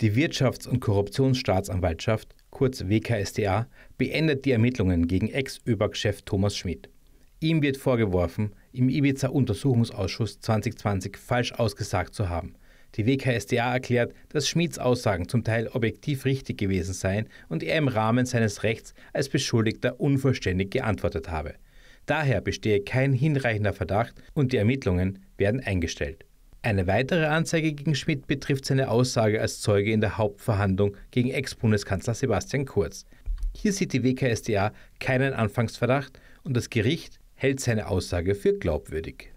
Die Wirtschafts- und Korruptionsstaatsanwaltschaft, kurz WKSDA, beendet die Ermittlungen gegen Ex-ÖBAG-Chef Thomas Schmidt. Ihm wird vorgeworfen, im Ibiza-Untersuchungsausschuss 2020 falsch ausgesagt zu haben. Die WKSDA erklärt, dass Schmieds Aussagen zum Teil objektiv richtig gewesen seien und er im Rahmen seines Rechts als Beschuldigter unvollständig geantwortet habe. Daher bestehe kein hinreichender Verdacht und die Ermittlungen werden eingestellt. Eine weitere Anzeige gegen Schmidt betrifft seine Aussage als Zeuge in der Hauptverhandlung gegen Ex-Bundeskanzler Sebastian Kurz. Hier sieht die WKSDA keinen Anfangsverdacht und das Gericht hält seine Aussage für glaubwürdig.